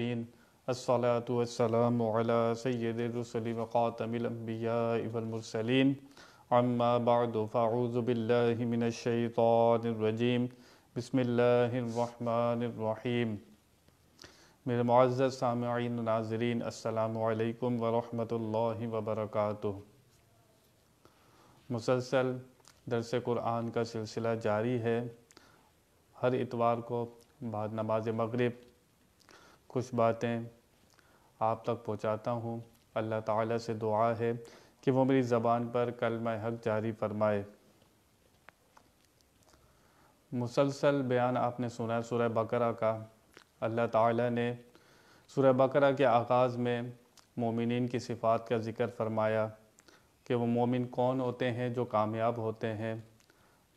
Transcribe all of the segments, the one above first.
अस्सलाम सैदरसली वक़ातमिलम्बियामरसलिन अम्मा बादफ़ाउज़बिल्लिमिनशैतरजीम बसमीम मेरे मुआज़ सामीन नाजरीन अल्लाम वरहमल वबरक मुसलसल दरस कुरान का सिलसिला जारी है हर इतवार को बाद नमाज मगरिब कुछ बातें आप तक पहुंचाता हूं अल्लाह ताला से दुआ है कि वो मेरी ज़बान पर कलमा हक जारी फरमाए मुसलसल बयान आपने सुना है सुरह बकरा का अल्लाह ताला ने सुरह बकरा के आगाज़ में मोमिन की सिफ़ात का ज़िक्र फरमाया कि वो मोमिन कौन होते हैं जो कामयाब होते हैं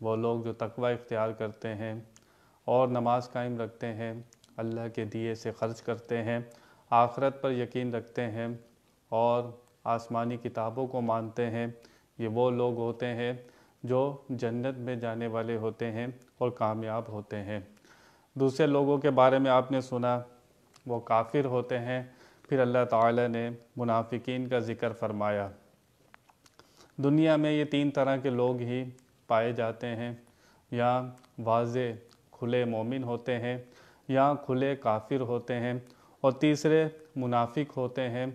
वो लोग जो तकवा इख्तियार करते हैं और नमाज़ कायम रखते हैं अल्लाह के दिए से खर्च करते हैं आखरत पर यकीन रखते हैं और आसमानी किताबों को मानते हैं ये वो लोग होते हैं जो जन्नत में जाने वाले होते हैं और कामयाब होते हैं दूसरे लोगों के बारे में आपने सुना वो काफिर होते हैं फिर अल्लाह ताला ने मुनाफिकीन का ज़िक्र फरमाया दुनिया में ये तीन तरह के लोग ही पाए जाते हैं या वाज खुले मोमिन होते हैं या खुले काफिर होते हैं और तीसरे मुनाफिक होते हैं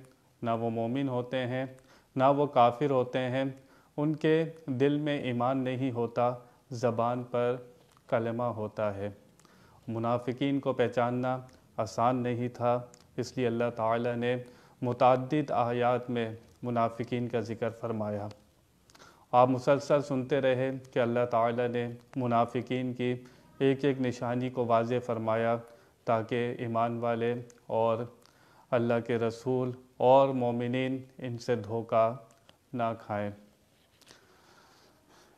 ना वो मोमिन होते हैं ना वो काफिर होते हैं उनके दिल में ईमान नहीं होता ज़बान पर कलमा होता है मुनाफिकीन को पहचानना आसान नहीं था इसलिए अल्लाह ताला ने मुतद आयात में मुनाफिकीन का जिक्र फरमाया आप मुसलसल सुनते रहे कि अल्लाह ताला ने मुनाफिकीन की एक एक निशानी को वाज फरमाया ताकि ईमान वाले और अल्लाह के रसूल और मोमिन इनसे धोखा ना खाएं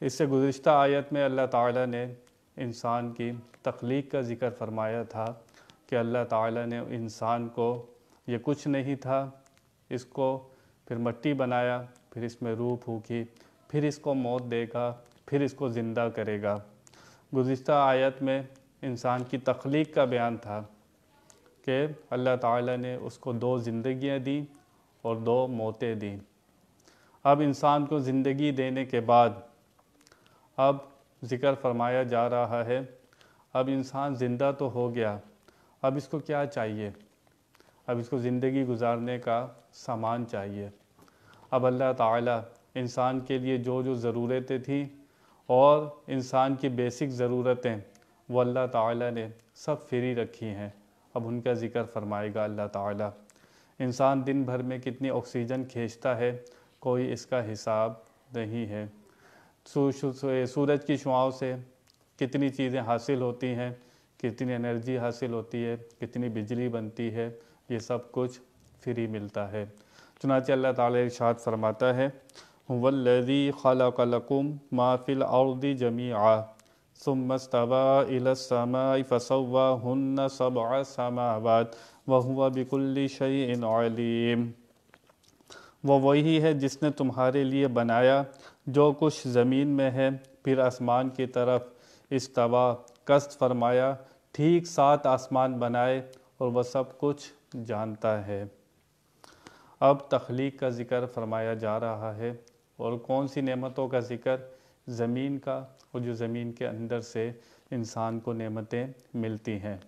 इससे गुज्त आयत में अल्लाह ताला ने इंसान की तख्लीक का ज़िक्र फरमाया था कि अल्लाह ताला ने इंसान को ये कुछ नहीं था इसको फिर मट्टी बनाया फिर इसमें रूह फूकी फिर इसको मौत देगा फिर इसको ज़िंदा करेगा गुज्त आयत में इंसान की तख्लीक का बयान था कि अल्लाह ताला ने उसको दो ज़िंदगियां दी और दो मौतें दी अब इंसान को ज़िंदगी देने के बाद अब ज़िक्र फरमाया जा रहा है अब इंसान ज़िंदा तो हो गया अब इसको क्या चाहिए अब इसको ज़िंदगी गुजारने का सामान चाहिए अब अल्लाह ताला इंसान के लिए जो जो ज़रूरतें थीं और इंसान की बेसिक ज़रूरतें वो अल्लाह ताला ने सब फ्री रखी हैं अब उनका ज़िक्र फरमाएगा अल्लाह ताला इंसान दिन भर में कितनी ऑक्सीजन खींचता है कोई इसका हिसाब नहीं है सूरज की शुआओं से कितनी चीज़ें हासिल होती हैं कितनी एनर्जी हासिल होती है कितनी बिजली बनती है ये सब कुछ फ्री मिलता है चुनाच अल्लाह ताला इरशाद फरमाता है वल्लि खलकलकुम माफिल अरदी जमी आ सुमस्तवा इलसमाई फसवा हन्न सब समावत वह बिकुल्ली शई इन अलीम वो वही है जिसने तुम्हारे लिए बनाया जो कुछ ज़मीन में है फिर आसमान की तरफ इस तवा कस्त फरमाया ठीक सात आसमान बनाए और वह सब कुछ जानता है अब तख्लीक का ज़िक्र फरमाया जा रहा है और कौन सी नेमतों का जिक्र ज़मीन का और जो ज़मीन के अंदर से इंसान को नेमतें मिलती हैं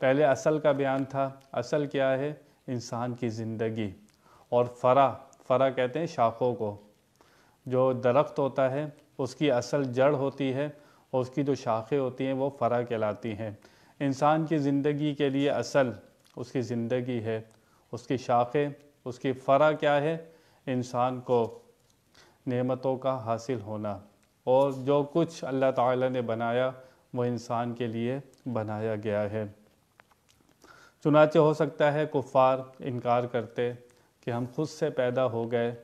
पहले असल का बयान था असल क्या है इंसान की ज़िंदगी और फरा फरा कहते हैं शाखों को जो दरख्त होता है उसकी असल जड़ होती है और उसकी जो शाखें होती हैं वो फरा कहलाती हैं इंसान की ज़िंदगी के लिए असल उसकी ज़िंदगी है उसकी शाखें उसकी फरा क्या है इंसान को नेमतों का हासिल होना और जो कुछ अल्लाह ताला ने बनाया वो इंसान के लिए बनाया गया है चुनाचे हो सकता है कुफार इनकार करते कि हम खुद से पैदा हो गए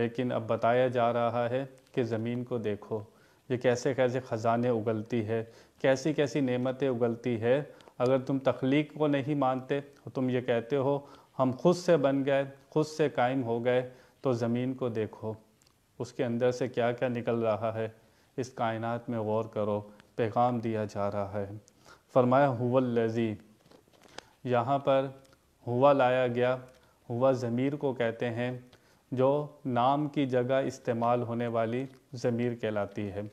लेकिन अब बताया जा रहा है कि ज़मीन को देखो ये कैसे कैसे ख़जाने उगलती है कैसी कैसी नेमतें उगलती है अगर तुम तख्लीक को नहीं मानते तो तुम ये कहते हो हम खुद से बन गए खुद से कायम हो गए तो ज़मीन को देखो उसके अंदर से क्या क्या निकल रहा है इस कायनात में गौर करो पैगाम दिया जा रहा है फरमाया हुवल लजी यहाँ पर हुआ लाया गया हुआ ज़मीर को कहते हैं जो नाम की जगह इस्तेमाल होने वाली ज़मीर कहलाती है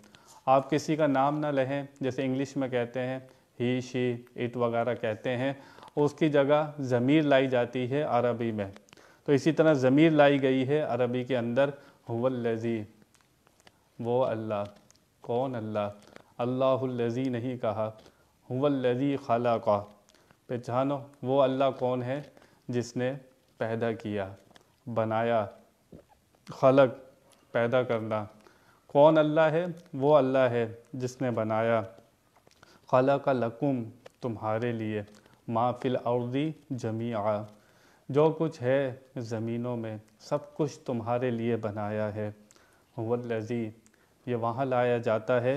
आप किसी का नाम ना लें जैसे इंग्लिश में कहते हैं ही शी इट वगैरह कहते हैं उसकी जगह ज़मीर लाई जाती है अरबी में तो इसी तरह ज़मीर लाई गई है अरबी के अंदर हुवल्लज़ी वो अल्लाह कौन अल्लाह अल्लाहुल्लज़ी नहीं कहा हुवल्लज़ी खला का पहचानो वो अल्लाह कौन है जिसने पैदा किया बनाया खलक पैदा करना कौन अल्लाह है वो अल्लाह है जिसने बनाया खला का लकुम तुम्हारे लिए माफिल अर्दी जमी जो कुछ है ज़मीनों में सब कुछ तुम्हारे लिए बनाया है वजी ये वहाँ लाया जाता है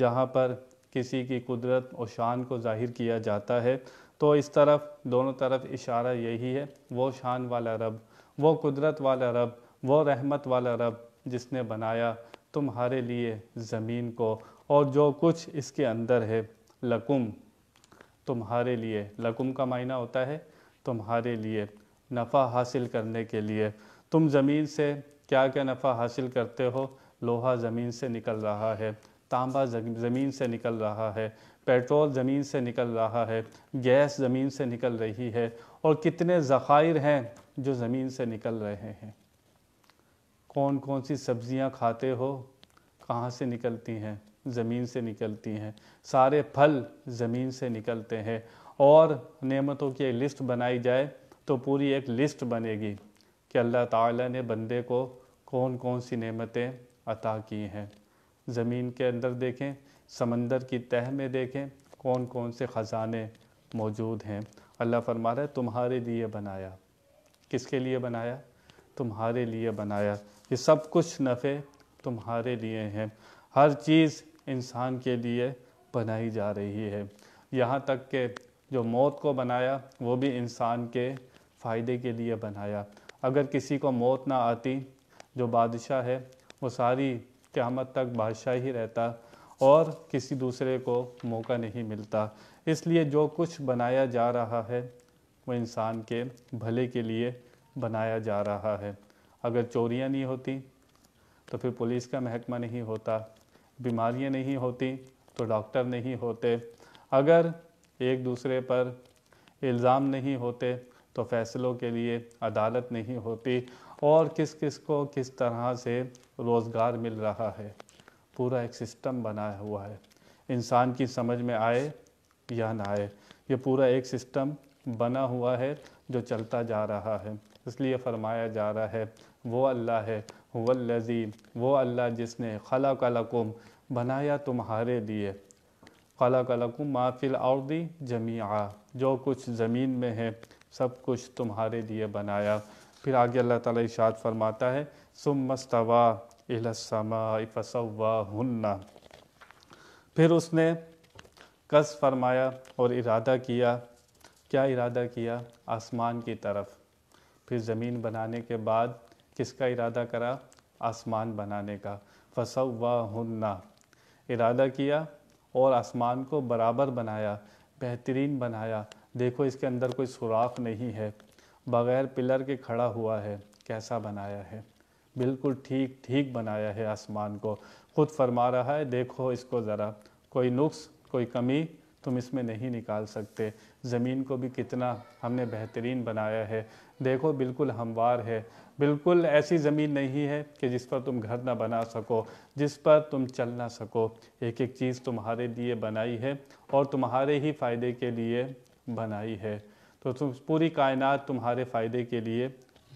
जहाँ पर किसी की कुदरत और शान को जाहिर किया जाता है तो इस तरफ दोनों तरफ इशारा यही है वो शान वाला रब वो कुदरत वाला रब वो रहमत वाला रब जिसने बनाया तुम्हारे लिए ज़मीन को और जो कुछ इसके अंदर है लकुम तुम्हारे लिए लकुम का मायना होता है तुम्हारे लिए नफ़ा हासिल करने के लिए तुम ज़मीन से क्या क्या नफ़ा हासिल करते हो लोहा ज़मीन से निकल रहा है तांबा ज़मीन से निकल रहा है पेट्रोल ज़मीन से निकल रहा है गैस ज़मीन से निकल रही है और कितने ज़ख़ायर हैं जो ज़मीन से निकल रहे हैं कौन कौन सी सब्ज़ियाँ खाते हो कहाँ से निकलती हैं ज़मीन से निकलती हैं सारे फल ज़मीन से निकलते हैं और नेमतों की लिस्ट बनाई जाए तो पूरी एक लिस्ट बनेगी कि अल्लाह ताला ने बंदे को कौन कौन सी नेमतें अता की हैं ज़मीन के अंदर देखें समंदर की तह में देखें कौन कौन से ख़जाने मौजूद हैं अल्लाह फरमा रहा है तुम्हारे लिए बनाया किसके लिए बनाया तुम्हारे लिए बनाया ये सब कुछ नफ़े तुम्हारे लिए हैं हर चीज़ इंसान के लिए बनाई जा रही है यहाँ तक के जो मौत को बनाया वो भी इंसान के फ़ायदे के लिए बनाया अगर किसी को मौत ना आती जो बादशाह है वो सारी क़्यामत तक बादशाह ही रहता और किसी दूसरे को मौका नहीं मिलता इसलिए जो कुछ बनाया जा रहा है वो इंसान के भले के लिए बनाया जा रहा है अगर चोरियां नहीं होती तो फिर पुलिस का महकमा नहीं होता बीमारियां नहीं होती तो डॉक्टर नहीं होते अगर एक दूसरे पर इल्ज़ाम नहीं होते तो फैसलों के लिए अदालत नहीं होती और किस किस को किस तरह से रोज़गार मिल रहा है पूरा एक सिस्टम बनाया हुआ है इंसान की समझ में आए या ना आए ये पूरा एक सिस्टम बना हुआ है जो चलता जा रहा है इसलिए फरमाया जा रहा है वो अल्लाह है वल्लजी वो अल्लाह जिसने खला कलकुम बनाया तुम्हारे लिए खला कलकुम माफिल और आउदी जमीआ जो कुछ ज़मीन में है सब कुछ तुम्हारे लिए बनाया फिर आगे अल्लाह ताला इशाद फरमाता है सुमस्तवा इलसमा फसवा हन्ना फिर उसने कस फरमाया और इरादा किया क्या इरादा किया आसमान की तरफ फिर ज़मीन बनाने के बाद किसका इरादा करा आसमान बनाने का फसवा हन्ना इरादा किया और आसमान को बराबर बनाया बेहतरीन बनाया देखो इसके अंदर कोई सुराख नहीं है बग़ैर पिलर के खड़ा हुआ है कैसा बनाया है बिल्कुल ठीक ठीक बनाया है आसमान को खुद फरमा रहा है देखो इसको ज़रा कोई नुक्स कोई कमी तुम इसमें नहीं निकाल सकते ज़मीन को भी कितना हमने बेहतरीन बनाया है देखो बिल्कुल हमवार है बिल्कुल ऐसी ज़मीन नहीं है कि जिस पर तुम घर ना बना सको जिस पर तुम चल ना सको एक एक चीज़ तुम्हारे लिए बनाई है और तुम्हारे ही फ़ायदे के लिए बनाई है तो तुम पूरी कायनात तुम्हारे फ़ायदे के लिए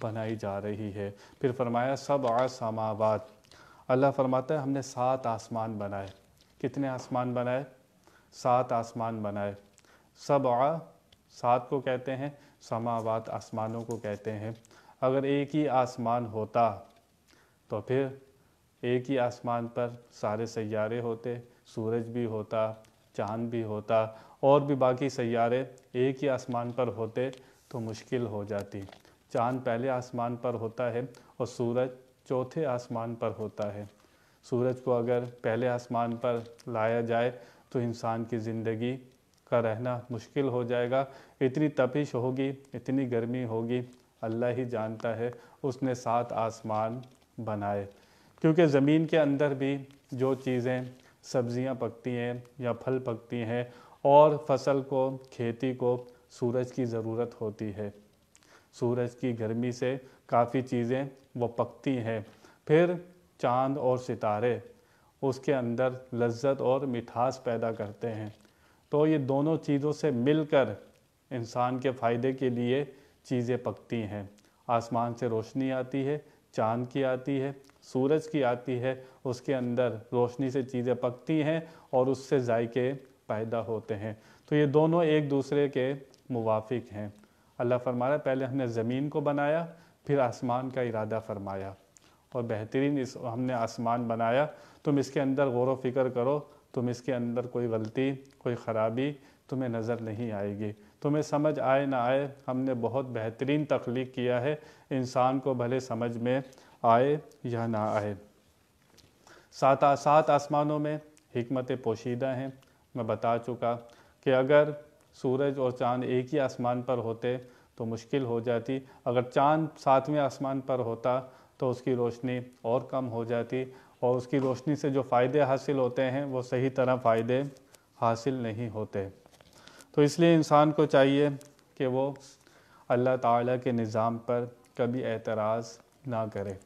बनाई जा रही है फिर फरमाया सब आसमाबाद अल्लाह फरमाता है हमने सात आसमान बनाए कितने आसमान बनाए सात आसमान बनाए सब आ सात को कहते हैं समावाद आसमानों को कहते हैं अगर एक ही आसमान होता तो फिर एक ही आसमान पर सारे सैारे होते सूरज भी होता चांद भी होता और भी बाकी सैारे एक ही आसमान पर होते तो मुश्किल हो जाती चांद पहले आसमान पर होता है और सूरज चौथे आसमान पर होता है सूरज को अगर पहले आसमान पर लाया जाए तो इंसान की ज़िंदगी का रहना मुश्किल हो जाएगा इतनी तपिश होगी इतनी गर्मी होगी अल्लाह ही जानता है उसने सात आसमान बनाए क्योंकि ज़मीन के अंदर भी जो चीज़ें सब्ज़ियाँ पकती हैं या फल पकती हैं और फसल को खेती को सूरज की ज़रूरत होती है सूरज की गर्मी से काफ़ी चीज़ें वो पकती हैं फिर चांद और सितारे उसके अंदर लज्जत और मिठास पैदा करते हैं तो ये दोनों चीज़ों से मिलकर इंसान के फ़ायदे के लिए चीज़ें पकती हैं आसमान से रोशनी आती है चांद की आती है सूरज की आती है उसके अंदर रोशनी से चीज़ें पकती हैं और उससे जायके पैदा होते हैं तो ये दोनों एक दूसरे के मुवाफिक हैं अल्लाह फरमाया पहले हमने ज़मीन को बनाया फिर आसमान का इरादा फरमाया और बेहतरीन इस हमने आसमान बनाया तुम इसके अंदर गौर फिक्र करो तुम इसके अंदर कोई गलती कोई ख़राबी तुम्हें नज़र नहीं आएगी तुम्हें समझ आए ना आए हमने बहुत बेहतरीन तख्लीक किया है इंसान को भले समझ में आए या ना आए सात सात आसमानों में हमत पोशीदा हैं मैं बता चुका कि अगर सूरज और चांद एक ही आसमान पर होते तो मुश्किल हो जाती अगर चांद सातवें आसमान पर होता तो उसकी रोशनी और कम हो जाती और उसकी रोशनी से जो फ़ायदे हासिल होते हैं वो सही तरह फ़ायदे हासिल नहीं होते तो इसलिए इंसान को चाहिए कि वो अल्लाह ताला के निज़ाम पर कभी एतराज़ ना करे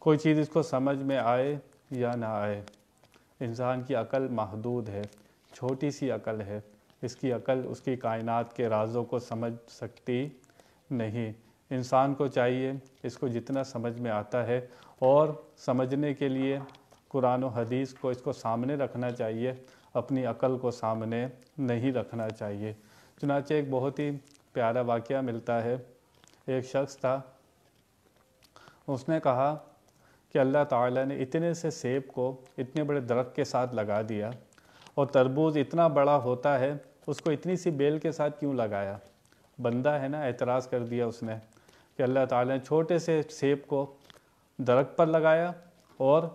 कोई चीज़ इसको समझ में आए या ना आए इंसान की अकल महदूद है छोटी सी अकल है इसकी अकल उसकी कायनात के राजों को समझ सकती नहीं इंसान को चाहिए इसको जितना समझ में आता है और समझने के लिए कुरान हदीस को इसको सामने रखना चाहिए अपनी अकल को सामने नहीं रखना चाहिए चुनाचे एक बहुत ही प्यारा वाक़ मिलता है एक शख्स था उसने कहा कि अल्लाह ताला ने इतने से सेब को इतने बड़े दरख्त के साथ लगा दिया और तरबूज इतना बड़ा होता है उसको इतनी सी बेल के साथ क्यों लगाया बंदा है ना एतराज़ कर दिया उसने कि अल्लाह ताला ने छोटे से सेब को दरख्त पर लगाया और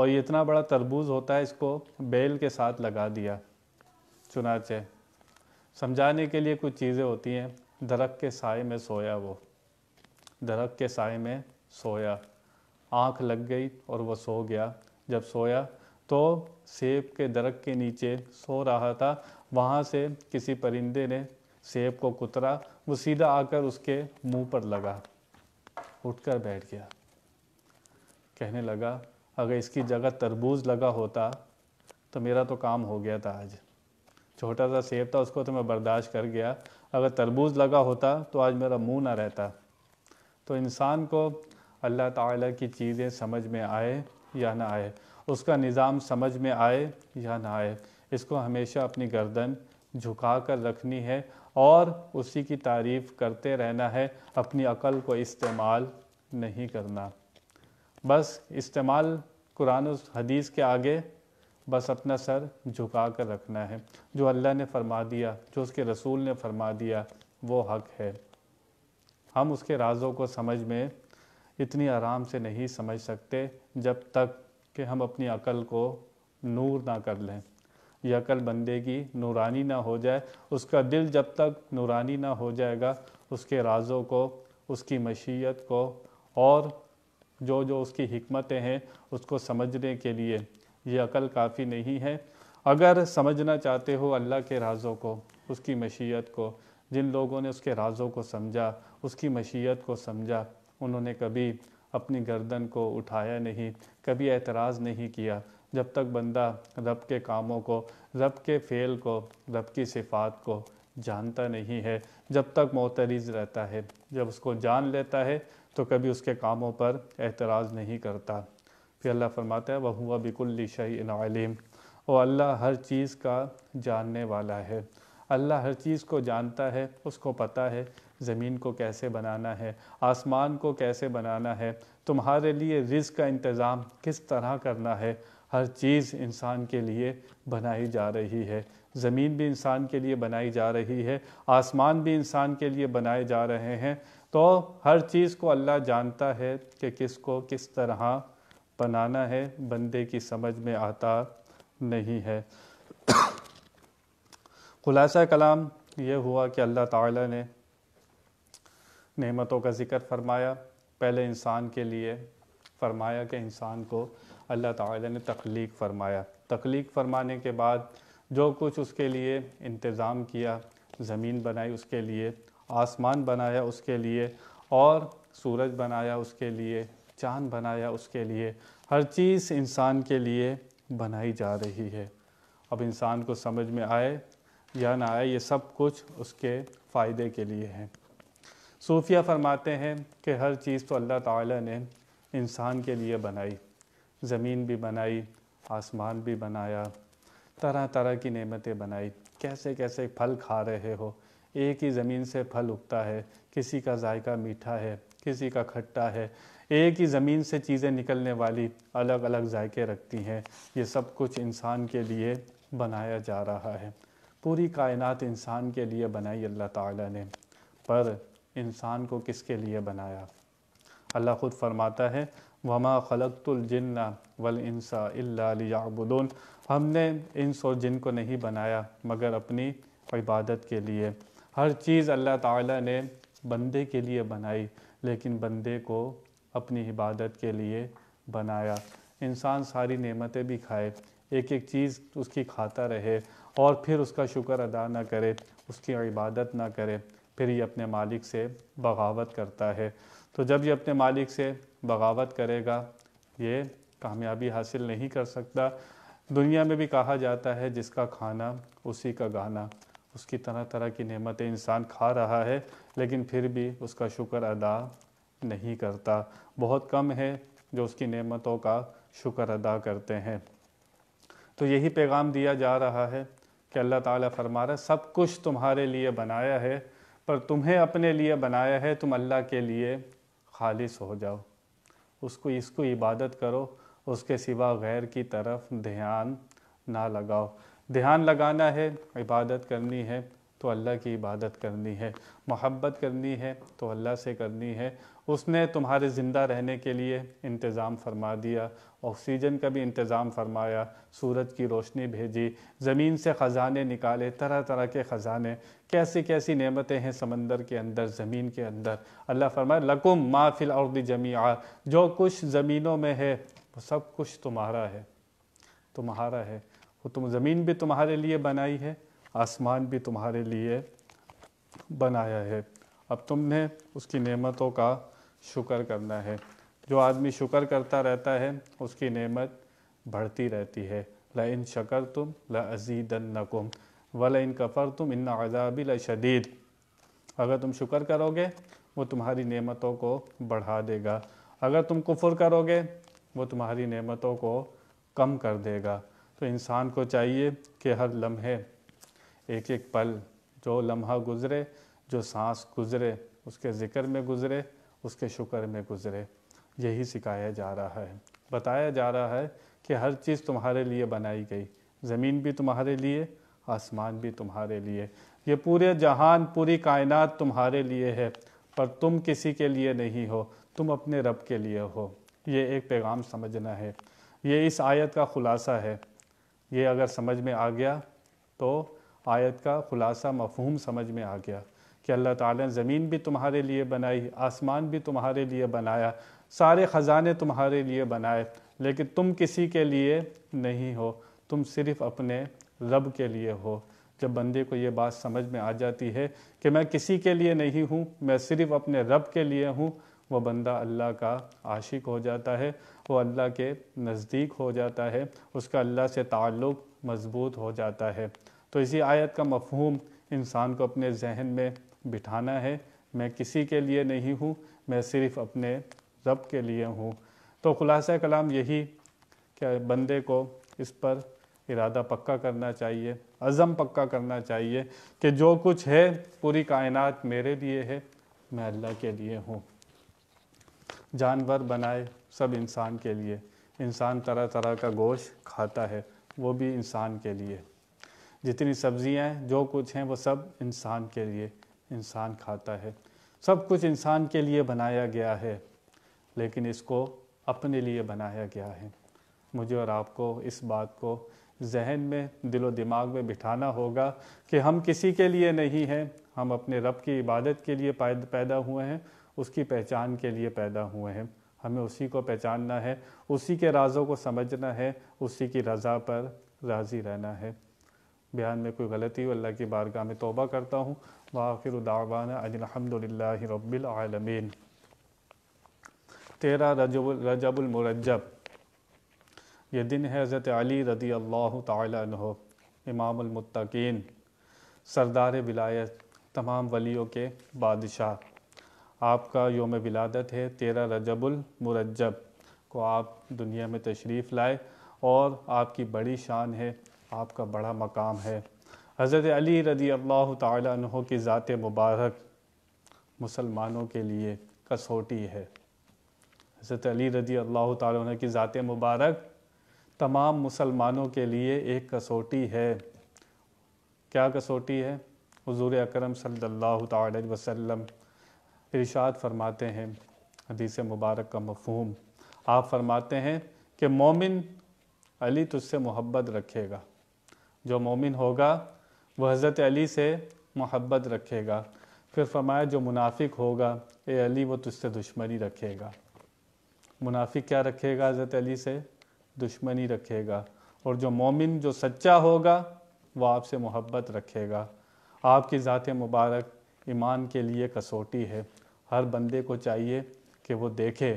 और ये इतना बड़ा तरबूज होता है इसको बेल के साथ लगा दिया चुनाचे समझाने के लिए कुछ चीज़ें होती हैं दरख्त के साय में सोया वो दरख्त के साय में सोया आँख लग गई और वह सो गया जब सोया तो सेब के दरख के नीचे सो रहा था वहाँ से किसी परिंदे ने सेब को कुतरा वो सीधा आकर उसके मुंह पर लगा उठकर बैठ गया कहने लगा अगर इसकी जगह तरबूज लगा होता तो मेरा तो काम हो गया था आज छोटा सा सेब था उसको तो मैं बर्दाश्त कर गया अगर तरबूज लगा होता तो आज मेरा मुंह ना रहता तो इंसान को अल्लाह ताला की चीज़ें समझ में आए या ना आए उसका निज़ाम समझ में आए या ना आए इसको हमेशा अपनी गर्दन झुका कर रखनी है और उसी की तारीफ़ करते रहना है अपनी अकल को इस्तेमाल नहीं करना बस इस्तेमाल कुरान हदीस के आगे बस अपना सर झुका कर रखना है जो अल्लाह ने फरमा दिया जो उसके रसूल ने फरमा दिया वो हक है हम उसके राज़ों को समझ में इतनी आराम से नहीं समझ सकते जब तक कि हम अपनी अकल को नूर ना कर लें यह अकल बंदे की नूरानी ना हो जाए उसका दिल जब तक नूरानी ना हो जाएगा उसके राज़ों को उसकी मशीयत को और जो जो उसकी हमतें हैं उसको समझने के लिए ये अकल काफ़ी नहीं है अगर समझना चाहते हो अल्लाह के राज़ों को उसकी मशीयत को जिन लोगों ने उसके राज़ों को समझा उसकी मशीयत को समझा उन्होंने कभी अपनी गर्दन को उठाया नहीं कभी एतराज़ नहीं किया जब तक बंदा रब के कामों को रब के फ़ेल को रब की सिफात को जानता नहीं है जब तक मोतरीज़ रहता है जब उसको जान लेता है तो कभी उसके कामों पर एतराज़ नहीं करता फिर अल्लाह फरमाता है वह हुआ बिकुल शहीम और अल्लाह हर चीज़ का जानने वाला है अल्लाह हर चीज़ को जानता है उसको पता है ज़मीन को कैसे बनाना है आसमान को कैसे बनाना है तुम्हारे लिए रिज़ का इंतज़ाम किस तरह करना है हर चीज़ इंसान के लिए बनाई जा रही है ज़मीन भी इंसान के लिए बनाई जा रही है आसमान भी इंसान के लिए बनाए जा रहे हैं तो हर चीज़ को अल्लाह जानता है कि किसको किस तरह बनाना है बंदे की समझ में आता नहीं है खुलासा कलाम यह हुआ कि अल्लाह ताला ने नेमतों का ज़िक्र फरमाया पहले इंसान के लिए फरमाया कि इंसान को अल्लाह ताला ने तख्लीक फ़रमाया तख्लीक फ़रमाने के बाद जो कुछ उसके लिए इंतज़ाम किया ज़मीन बनाई उसके लिए आसमान बनाया उसके लिए और सूरज बनाया उसके लिए चाँद बनाया उसके लिए हर चीज़ इंसान के लिए बनाई जा रही है अब इंसान को समझ में आए या ना आए ये सब कुछ उसके फ़ायदे के लिए है सूफिया फरमाते हैं कि हर चीज़ तो अल्लाह ताला ने इंसान के लिए बनाई ज़मीन भी बनाई आसमान भी बनाया तरह तरह की नेमतें बनाई कैसे कैसे फल खा रहे हो एक ही ज़मीन से फल उगता है किसी का जायका मीठा है किसी का खट्टा है एक ही ज़मीन से चीज़ें निकलने वाली अलग अलग जायके रखती हैं ये सब कुछ इंसान के लिए बनाया जा रहा है पूरी कायनात इंसान के लिए बनाई अल्लाह ताला ने पर इंसान को किसके लिए बनाया अल्लाह ख़ुद फरमाता है वमा खलकतुलजन्ना वल इंसा अल्लाबुदन हमने इंस और जिन को नहीं बनाया मगर अपनी इबादत के लिए हर चीज़ अल्लाह ताला ने बंदे के लिए बनाई लेकिन बंदे को अपनी इबादत के लिए बनाया इंसान सारी नेमतें भी खाए एक एक चीज़ उसकी खाता रहे और फिर उसका शुक्र अदा ना करे उसकी इबादत ना करे फिर ये अपने मालिक से बगावत करता है तो जब ये अपने मालिक से बगावत करेगा ये कामयाबी हासिल नहीं कर सकता दुनिया में भी कहा जाता है जिसका खाना उसी का गाना उसकी तरह तरह की नेमतें इंसान खा रहा है लेकिन फिर भी उसका शुक्र अदा नहीं करता बहुत कम है जो उसकी नेमतों का शुक्र अदा करते हैं तो यही पैगाम दिया जा रहा है कि अल्लाह ताला फरमा रहा है सब कुछ तुम्हारे लिए बनाया है पर तुम्हें अपने लिए बनाया है तुम अल्लाह के लिए खालिस हो जाओ उसको इसको इबादत करो उसके सिवा गैर की तरफ ध्यान ना लगाओ ध्यान लगाना है इबादत करनी है तो अल्लाह की इबादत करनी है मोहब्बत करनी है तो अल्लाह से करनी है उसने तुम्हारे ज़िंदा रहने के लिए इंतज़ाम फरमा दिया ऑक्सीजन का भी इंतज़ाम फरमाया सूरज की रोशनी भेजी ज़मीन से ख़जाने निकाले तरह तरह के ख़जाने कैसी कैसी नेमतें हैं समंदर के अंदर ज़मीन के अंदर अल्लाह फरमाए लकुम माफिल और जमी जो कुछ ज़मीनों में है वो सब कुछ तुम्हारा है तुम्हारा है वो तुम ज़मीन भी तुम्हारे लिए बनाई है आसमान भी तुम्हारे लिए बनाया है अब तुमने उसकी नेमतों का शुक्र करना है जो आदमी शुक्र करता रहता है उसकी नेमत बढ़ती रहती है ल इन शकर तुम व ल इन कफ़र तुम इन अजाबिल शदीद अगर तुम शुक्र करोगे वो तुम्हारी नेमतों को बढ़ा देगा अगर तुम कुफर करोगे वो तुम्हारी नेमतों को कम कर देगा तो इंसान को चाहिए कि हर लम्हे एक एक पल जो लम्हा गुज़रे जो सांस गुज़रे उसके ज़िक्र में गुज़रे उसके शुक्र में गुज़रे यही सिखाया जा रहा है बताया जा रहा है कि हर चीज़ तुम्हारे लिए बनाई गई ज़मीन भी तुम्हारे लिए आसमान भी तुम्हारे लिए ये पूरे जहान पूरी कायनात तुम्हारे लिए है पर तुम किसी के लिए नहीं हो तुम अपने रब के लिए हो ये एक पैगाम समझना है ये इस आयत का ख़ुलासा है ये अगर समझ में आ गया तो आयत का ख़ुलासा मफहूम समझ में आ गया कि अल्लाह ताला ने ज़मीन भी तुम्हारे लिए बनाई आसमान भी तुम्हारे लिए बनाया सारे ख़जाने तुम्हारे लिए बनाए लेकिन तुम किसी के लिए नहीं हो तुम सिर्फ़ अपने रब के लिए हो जब बंदे को ये बात समझ में आ जाती है कि मैं किसी के लिए नहीं हूँ मैं सिर्फ़ अपने रब के लिए हूँ वह बंदा अल्लाह का आशिक हो जाता है वो अल्लाह के नज़दीक हो जाता है उसका अल्लाह से ताल्लुक़ मज़बूत हो जाता है तो इसी आयत का मफहूम इंसान को अपने जहन में बिठाना है मैं किसी के लिए नहीं हूँ मैं सिर्फ़ अपने रब के लिए हूँ तो ख़ुलासा कलाम यही कि बंदे को इस पर इरादा पक्का करना चाहिए अज़म पक्का करना चाहिए कि जो कुछ है पूरी कायनात मेरे लिए है मैं अल्लाह के लिए हूँ जानवर बनाए सब इंसान के लिए इंसान तरह तरह का गोश्त खाता है वो भी इंसान के लिए जितनी सब्जियां हैं जो कुछ हैं वो सब इंसान के लिए इंसान खाता है सब कुछ इंसान के लिए बनाया गया है लेकिन इसको अपने लिए बनाया गया है मुझे और आपको इस बात को जहन में दिलो दिमाग में बिठाना होगा कि हम किसी के लिए नहीं हैं हम अपने रब की इबादत के लिए पैदा हुए हैं उसकी पहचान के लिए पैदा हुए हैं हमें उसी को पहचानना है उसी के राज़ों को समझना है उसी की रज़ा पर राज़ी रहना है बयान में कोई गलती हो अल्लाह की बारगाह में तोबा करता हूँ वाखिर दावाना अनिलहमदिल्ला रबालमीन रजब रजबुलमरजब यह दिन है हज़रत अली रदी अल्लाह तह इमामकिन सरदार विलायत तमाम वलियों के बादशाह आपका योम विलादत है तेरा रजबुलमरजब को आप दुनिया में तशरीफ़ लाए और आपकी बड़ी शान है आपका बड़ा मकाम है हज़रत अली रदी अल्लाह तह की ज़ात मुबारक मुसलमानों के लिए कसौटी है हज़रत अली रदी अल्लाह तह की ज़ात मुबारक तमाम मुसलमानों के लिए एक कसौटी है क्या कसौटी है हजूर अकरम सल्लल्लाहु अलैहि वसल्लम इरशाद फरमाते हैं हदीस मुबारक का मफहम आप फरमाते हैं कि मोमिन अली तुझसे मोहब्बत रखेगा जो मोमिन होगा वह हज़रत अली से मोहब्बत रखेगा फिर फरमाया जो मुनाफिक होगा ए अली वो तुझसे दुश्मनी रखेगा मुनाफिक क्या रखेगा हज़रत अली से दुश्मनी रखेगा और जो मोमिन जो सच्चा होगा वह आपसे मोहब्बत रखेगा आपकी ज़ात मुबारक ईमान के लिए कसौटी है हर बंदे को चाहिए कि वो देखे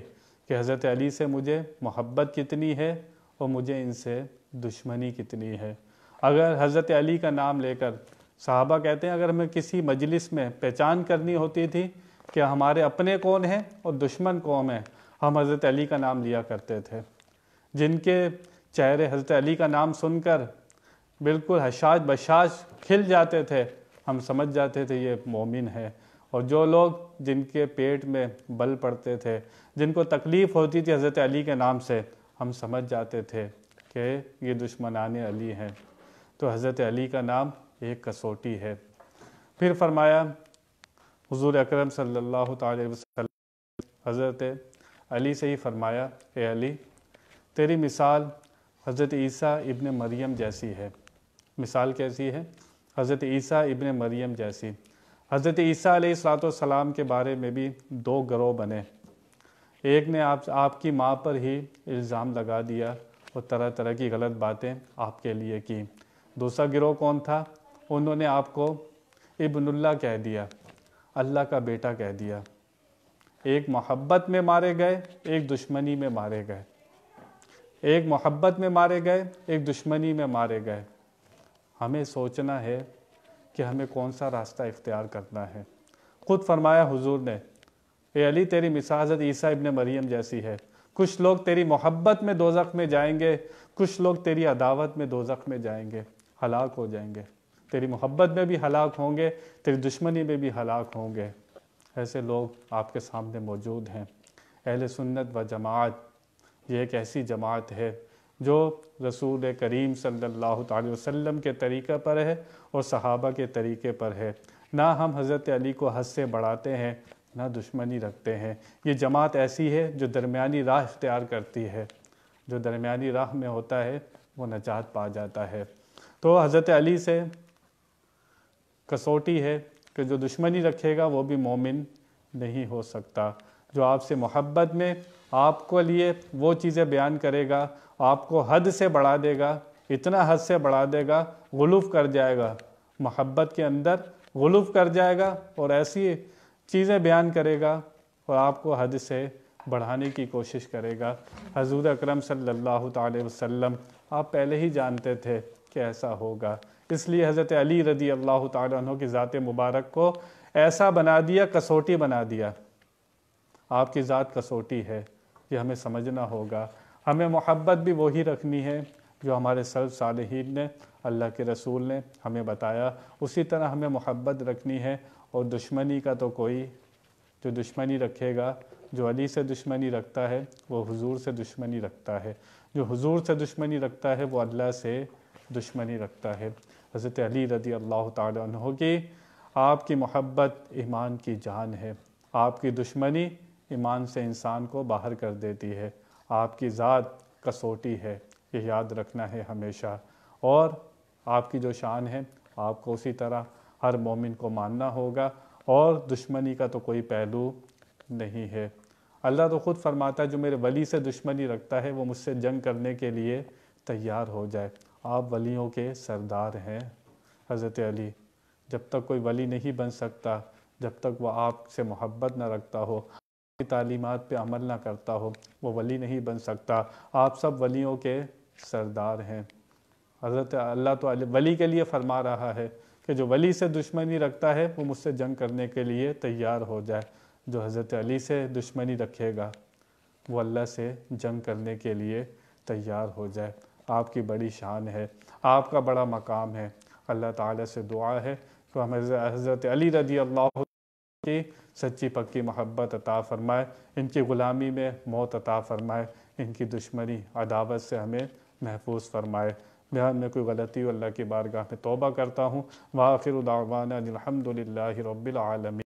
कि हज़रत अली से मुझे मोहब्बत कितनी है और मुझे इनसे दुश्मनी कितनी है अगर हज़रत अली का नाम लेकर साहबा कहते हैं अगर हमें किसी मजलिस में पहचान करनी होती थी कि हमारे अपने कौन हैं और दुश्मन कौन हैं हम हज़रत अली का नाम लिया करते थे जिनके चेहरे हज़रत अली का नाम सुनकर बिल्कुल हशाज बशाज खिल जाते थे हम समझ जाते थे ये मोमिन है और जो लोग जिनके पेट में बल पड़ते थे जिनको तकलीफ़ होती थी हज़रत अली के नाम से हम समझ जाते थे कि ये दुश्मनान अली हैं तो हज़रत अली का नाम एक कसौटी है फिर फरमाया हुजूर अकरम सल्लल्लाहु अलैहि वसल्लम हज़रत अली से ही फरमाया ए अली तेरी मिसाल हज़रत ईसा इब्न मरियम जैसी है मिसाल कैसी है हज़रत ईसा इब्न मरियम जैसी हज़रत ईसा सलाम के बारे में भी दो गरोह बने एक ने आप आपकी माँ पर ही इल्ज़ाम लगा दिया और तरह तरह की गलत बातें आपके लिए की दूसरा गिरोह कौन था उन्होंने आपको इबनुल्ला कह दिया अल्लाह का बेटा कह दिया एक मोहब्बत में मारे गए एक दुश्मनी में मारे गए एक मोहब्बत में मारे गए एक दुश्मनी में मारे गए हमें सोचना है कि हमें कौन सा रास्ता इख्तियार करना है खुद फरमाया हुजूर ने ए अली तेरी मिसाजत ईसा इबन मरियम जैसी है कुछ लोग तेरी मोहब्बत में दोजख में जाएंगे कुछ लोग तेरी अदावत में दोजख में जाएंगे हलाक हो जाएंगे तेरी मोहब्बत में भी हलाक होंगे तेरी दुश्मनी में भी हलाक होंगे ऐसे लोग आपके सामने मौजूद हैं अहल सुन्नत व जमात ये एक ऐसी जमात है जो रसूल करीम सल्लल्लाहु अलैहि वसल्लम के तरीक़े पर है और सहाबा के तरीक़े पर है ना हम हज़रत अली को हद से बढ़ाते हैं ना दुश्मनी रखते हैं ये जमात ऐसी है जो दरमिया राह इख्तियार करती है जो दरमिया राह में होता है वो नजात पा जाता है तो हज़रत अली से कसौटी है कि जो दुश्मनी रखेगा वो भी मोमिन नहीं हो सकता जो आपसे मोहब्बत में आपको लिए वो चीज़ें बयान करेगा आपको हद से बढ़ा देगा इतना हद से बढ़ा देगा गुलूफ कर जाएगा मोहब्बत के अंदर गुलूफ कर जाएगा और ऐसी चीज़ें बयान करेगा और आपको हद से बढ़ाने की कोशिश करेगा हजूर अक्रम सल्लल्लाहु अलैहि वसल्लम आप पहले ही जानते थे कि ऐसा होगा इसलिए हज़रत अली रदी अल्लाह तु की ज़ात मुबारक को ऐसा बना दिया कसौटी बना दिया आपकी ज़ात कसौटी है ये हमें समझना होगा हमें मोहब्बत भी वही रखनी है जो हमारे सर साल ने अल्लाह के रसूल ने हमें बताया उसी तरह हमें मोहब्बत रखनी है और दुश्मनी का तो कोई जो दुश्मनी रखेगा जो अली से दुश्मनी रखता है वो हुजूर से दुश्मनी रखता है जो हुजूर से दुश्मनी रखता है वो अल्लाह से दुश्मनी रखता है हज़रत अली रदी अल्लाह तह की आपकी मोहब्बत ईमान की जान है आपकी दुश्मनी ईमान से इंसान को बाहर कर देती है आपकी ज़ात कसौटी है ये याद रखना है हमेशा और आपकी जो शान है आपको उसी तरह हर मोमिन को मानना होगा और दुश्मनी का तो कोई पहलू नहीं है अल्लाह तो ख़ुद फरमाता है जो मेरे वली से दुश्मनी रखता है वो मुझसे जंग करने के लिए तैयार हो जाए आप वलियों के सरदार हैं हज़रत अली जब तक कोई वली नहीं बन सकता जब तक वह आपसे मोहब्बत ना रखता हो आपकी तालीमत पे अमल ना करता हो वो वली नहीं बन सकता आप सब वलियों के सरदार हैं हज़रत अल्लाह तो वली के लिए फरमा रहा है कि जो वली से दुश्मनी रखता है वो मुझसे जंग करने के लिए तैयार हो जाए जो हज़रत अली से दुश्मनी रखेगा वो अल्लाह से जंग करने के लिए तैयार हो जाए आपकी बड़ी शान है आपका बड़ा मकाम है अल्लाह ताला से दुआ है तो हम हज़रत अली रदी अल्लाह की सच्ची पक्की मोहब्बत अता फ़रमाए इनकी ग़ुलामी में मौत अता फ़रमाए इनकी दुश्मनी अदावत से हमें महफूज फरमाए बयान में कोई गलती हो अल्लाह की बारगाह में तोबा करता हूँ वाखिर उदावाना अलहमदिल्ला रबालमी